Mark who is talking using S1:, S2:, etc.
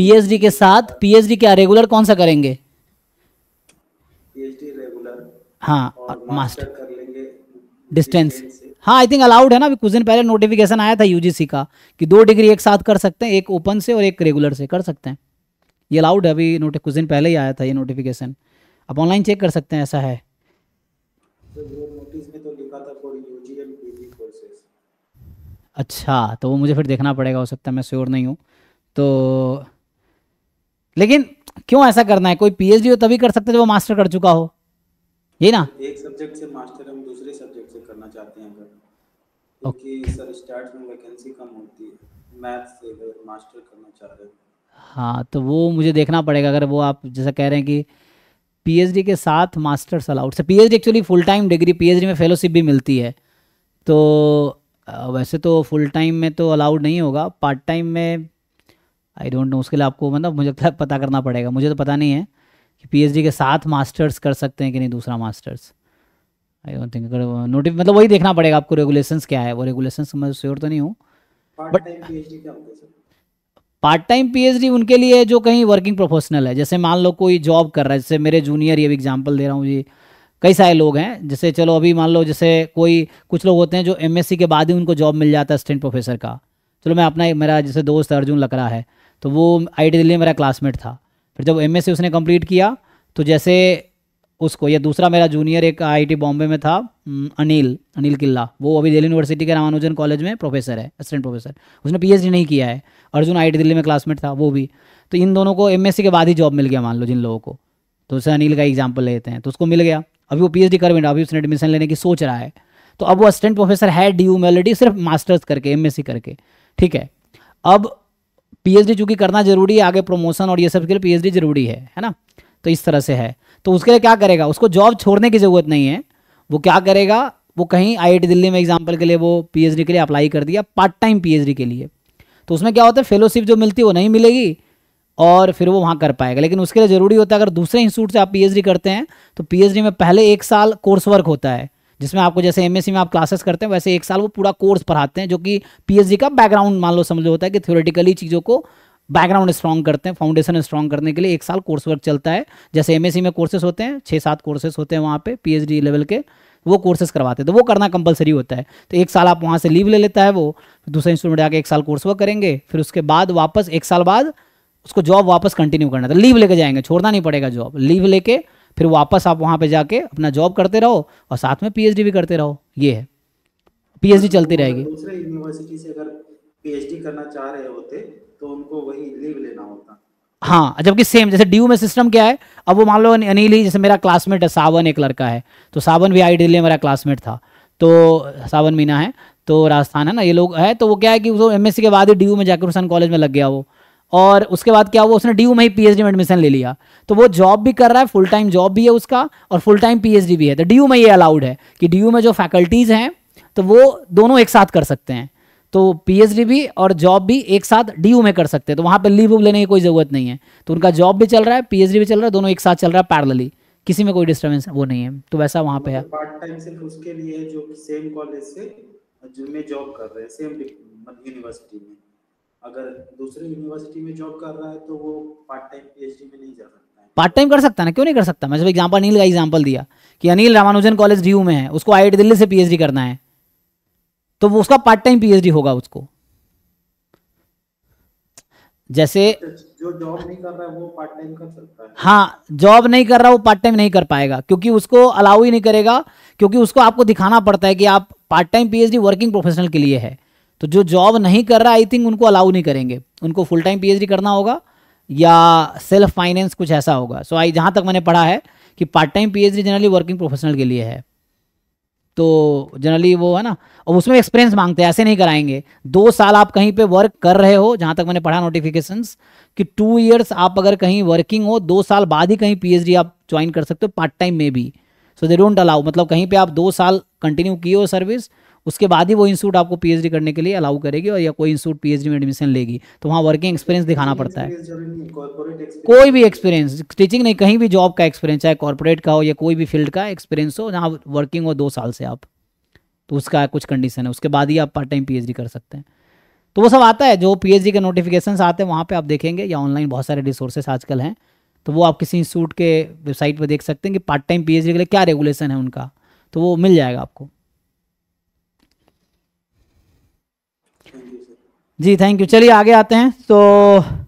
S1: PhD के साथ PhD क्या रेगुलर कौन सा करेंगे हाँ मास्टर डिस्टेंस हाँ आई थिंक अलाउड है ना अभी कुछ दिन पहले नोटिफिकेशन आया था यूजीसी का कि दो डिग्री एक साथ कर सकते हैं एक ओपन से और एक रेगुलर से कर सकते हैं ये अलाउड है अभी नोटिस कुछ दिन पहले ही आया था ये नोटिफिकेशन आप ऑनलाइन चेक कर सकते हैं ऐसा है तो तो अच्छा तो वो मुझे फिर देखना पड़ेगा हो सकता है मैं श्योर नहीं हूँ तो लेकिन क्यों ऐसा करना है कोई पीएचडी हो तभी कर सकते जब वो मास्टर कर चुका हो ये ना एक सब्जेक्ट से मास्टर हम दूसरे सब्जेक्ट से करना चाहते हैं अगर ओके सर स्टार्ट में वैकेंसी कम होती है मैथ्स से अगर मास्टर करना चाह रहे हैं हाँ तो वो मुझे देखना पड़ेगा अगर वो आप जैसा कह रहे हैं कि पीएचडी के साथ मास्टर्स अलाउड से PhD actually full time degree PhD में फेलोशिप भी मिलती है तो वैसे तो फुल टाइम में तो अलाउड नहीं होगा पार्ट टाइम में आई डोंट नो उसके लिए आपको मतलब मुझे पता करना पड़ेगा मुझे तो पता नहीं है कि पी के साथ मास्टर्स कर सकते हैं कि नहीं दूसरा मास्टर्स आई डोंट थिंक अगर नोटिफ मतलब वही देखना पड़ेगा आपको रेगुलेशंस क्या है वो रेगुलेशंस मैं श्योर तो, तो नहीं हूँ बट पार्ट टाइम पीएचडी उनके लिए जो कहीं वर्किंग प्रोफेशनल है जैसे मान लो कोई जॉब कर रहा है जैसे मेरे जूनियर ये एग्जाम्पल दे रहा हूँ जी कई सारे लोग हैं जैसे चलो अभी मान लो जैसे कोई कुछ लोग होते हैं जो एमएससी के बाद ही उनको जॉब मिल जाता है असिस्टेंट प्रोफेसर का चलो मैं अपना मेरा जैसे दोस्त अर्जुन लकड़ा है तो वो आई दिल्ली में मेरा क्लासमेट था फिर जब एम उसने कंप्लीट किया तो जैसे उसको या दूसरा मेरा जूनियर एक आईआईटी बॉम्बे में था अनिल अनिल किल्ला वो अभी दिल्ली यूनिवर्सिटी के रामानुजन कॉलेज में प्रोफेसर है असिस्टेंट प्रोफेसर उसने पीएचडी नहीं किया है अर्जुन आई दिल्ली में क्लासमेट था वो भी तो इन दोनों को एम के बाद ही जॉब मिल गया मान लो जिन लोगों को तो उसे अनिल का एग्जाम्पल लेते हैं तो उसको मिल गया अभी वो पी कर भी अभी उसने एडमिशन लेने की सोच रहा है तो अब वो असिस्टेंट प्रोफेसर है डी यू सिर्फ मास्टर्स करके एम करके ठीक है अब पीएचडी चूंकि करना जरूरी है आगे प्रमोशन और ये सब के लिए पीएचडी जरूरी है है ना तो इस तरह से है तो उसके लिए क्या करेगा उसको जॉब छोड़ने की ज़रूरत नहीं है वो क्या करेगा वो कहीं आई दिल्ली में एग्जाम्पल के लिए वो पी के लिए अप्लाई कर दिया पार्ट टाइम पी के लिए तो उसमें क्या होता है फेलोशिप जो मिलती है वो नहीं मिलेगी और फिर वो वहाँ कर पाएगा लेकिन उसके लिए ज़रूरी होता है अगर दूसरे इंस्टीट्यूट से आप पीएचडी करते हैं तो पीएचडी में पहले एक साल कोर्स वर्क होता है जिसमें आपको जैसे एम में आप क्लासेस करते हैं वैसे एक साल वो पूरा कोर्स पढ़ाते हैं जो कि पी का बैकग्राउंड मान लो समझ लो होता है कि थ्योरेटिकली चीज़ों को बैकग्राउंड स्ट्रॉन्ग करते हैं फाउंडेशन स्ट्रॉन्ग करने के लिए एक साल कोर्स वर्क चलता है जैसे एम में कोर्सेस होते हैं छः सात कोर्सेस होते हैं वहाँ पर पी लेवल के वो कोर्सेस करवाते हैं तो वो करना कंपलसरी होता है तो एक साल आप वहाँ से लीव ले लेता है वो दूसरे इंस्टीट्यूट में जाकर एक साल कोर्स वर्क करेंगे फिर उसके बाद वापस एक साल बाद उसको जॉब वापस कंटिन्यू करना था लीव तो लेके जाएंगे छोड़ना नहीं पड़ेगा जॉब लीव लेके फिर वापस आप वहाँ पे जाके अपना जॉब करते रहो और साथ में पीएचडी भी करते रहो ये है पीएचडी चलती रहेगी दूसरे यूनिवर्सिटी से अगर पीएचडी करना चाह रहे होते तो उनको वही लीव लेना होता हाँ जबकि सेम जैसे डी में सिस्टम क्या है अब वो मान लो अनिल जैसे मेरा क्लासमेट है सावन एक लड़का है तो सावन भी आई में मेरा क्लासमेट था तो सावन मीना है तो राजस्थान है ना ये लोग है तो वो क्या है कि वो एमएससी के बाद ही डी में जाकर हुसैन कॉलेज में लग गया वो और उसके बाद क्या हुआ उसने डी में ही पीएचडी में एडमिशन ले लिया तो वो जॉब भी कर रहा है फुल टाइम जॉब भी है उसका और फुल टाइम पीएचडी भी है तो डी में ये अलाउड है कि डी में जो फैकल्टीज़ हैं तो वो दोनों एक साथ कर सकते हैं तो पीएचडी भी और जॉब भी एक साथ डी में कर सकते हैं तो वहाँ पर लीव लेने की कोई ज़रूरत नहीं है तो उनका जॉब भी चल रहा है पीएचडी भी चल रहा है दोनों एक साथ चल रहा है पैरलली किसी में कोई डिस्टर्बेंस वो नहीं है तो वैसा वहाँ पे है पार्ट मतलब टाइम सिर्फ उसके लिए जो सेम कॉलेज से जो में जॉब कर रहे हैं सेम मतलब यूनिवर्सिटी में अगर दूसरी यूनिवर्सिटी में जॉब कर रहा है तो वो पार्ट टाइम पीएचडी में नहीं जा सकता पार्ट टाइम कर सकता ना क्यों नहीं कर सकता मैं जब एग्जाम्पल अनिल का एग्जाम्पल दिया कि अनिल रामानुजन कॉलेज ड्यू में है उसको आई दिल्ली से पीएचडी करना है तो वो उसका पार्ट टाइम पीएचडी होगा उसको जैसे जो जॉब नहीं कर रहा है वो पार्ट टाइम कर सकता है हाँ जॉब नहीं कर रहा वो पार्ट टाइम नहीं कर पाएगा क्योंकि उसको अलाउ ही नहीं करेगा क्योंकि उसको आपको दिखाना पड़ता है कि आप part time PhD working professional के लिए है तो जो जॉब नहीं कर रहा आई थिंक उनको अलाउ नहीं करेंगे उनको फुल टाइम पी करना होगा या सेल्फ फाइनेंस कुछ ऐसा होगा सो आई जहाँ तक मैंने पढ़ा है कि part time P generally working professional के लिए है तो जनरली वो है ना और उसमें एक्सपीरियंस मांगते हैं ऐसे नहीं कराएंगे दो साल आप कहीं पे वर्क कर रहे हो जहां तक मैंने पढ़ा नोटिफिकेशंस कि टू इयर्स आप अगर कहीं वर्किंग हो दो साल बाद ही कहीं पीएचडी आप ज्वाइन कर सकते हो पार्ट टाइम में भी सो दे डोंट अलाउ मतलब कहीं पे आप दो साल कंटिन्यू किए हो सर्विस उसके बाद ही वो इंस्टीट्यूट आपको पीएचडी करने के लिए अलाउ करेगी और या कोई इंस्टीट्यूट पीएचडी में एडमिशन लेगी तो वहाँ वर्किंग एक्सपीरियंस दिखाना पड़ता है कोई भी एक्सपीरियंस टीचिंग नहीं कहीं भी जॉब का एक्सपीरियंस चाहे कॉर्पोरेट का हो या कोई भी फील्ड का एक्सपीरियंस हो जहाँ वर्किंग हो दो साल से आप तो उसका कुछ कंडीशन है उसके बाद ही आप पार्ट टाइम पी कर सकते हैं तो वो सब आता है जो पी के नोटिफिकेशन आते हैं वहाँ पर आप देखेंगे या ऑनलाइन बहुत सारे रिसोर्सेस आजकल हैं तो वो आप किसी इंस्टीट्यूट के वेबसाइट पर देख सकते हैं कि पार्ट टाइम पी के लिए क्या रेगुलेशन है उनका तो वो मिल जाएगा आपको जी थैंक यू चलिए आगे आते हैं तो